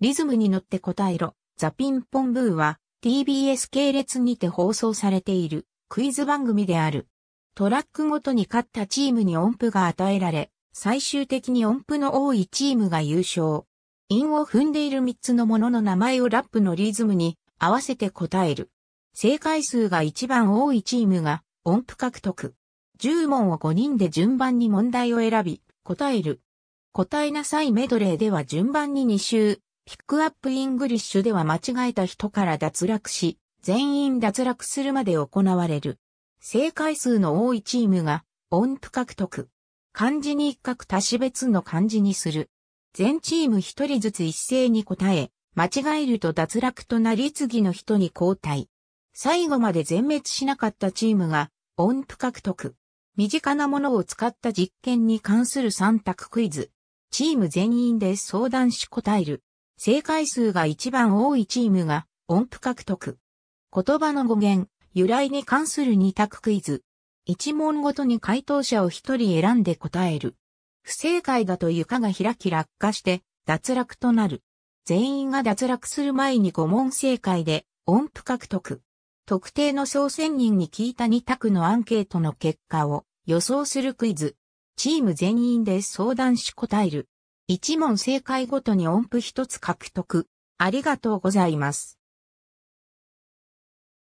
リズムに乗って答えろ、ザピンポンブーは TBS 系列にて放送されているクイズ番組である。トラックごとに勝ったチームに音符が与えられ、最終的に音符の多いチームが優勝。韻を踏んでいる3つのものの名前をラップのリズムに合わせて答える。正解数が一番多いチームが音符獲得。10問を5人で順番に問題を選び、答える。答えなさいメドレーでは順番に2周、ピックアップイングリッシュでは間違えた人から脱落し、全員脱落するまで行われる。正解数の多いチームが音符獲得。漢字に一角足し別の漢字にする。全チーム一人ずつ一斉に答え、間違えると脱落となり次の人に交代。最後まで全滅しなかったチームが音符獲得。身近なものを使った実験に関する3択クイズ。チーム全員で相談し答える。正解数が一番多いチームが音符獲得。言葉の語源、由来に関する二択クイズ。一問ごとに回答者を一人選んで答える。不正解だと床が開き落下して脱落となる。全員が脱落する前に5問正解で音符獲得。特定の総選人に聞いた2択のアンケートの結果を予想するクイズ。チーム全員で相談し答える。1問正解ごとに音符1つ獲得。ありがとうございます。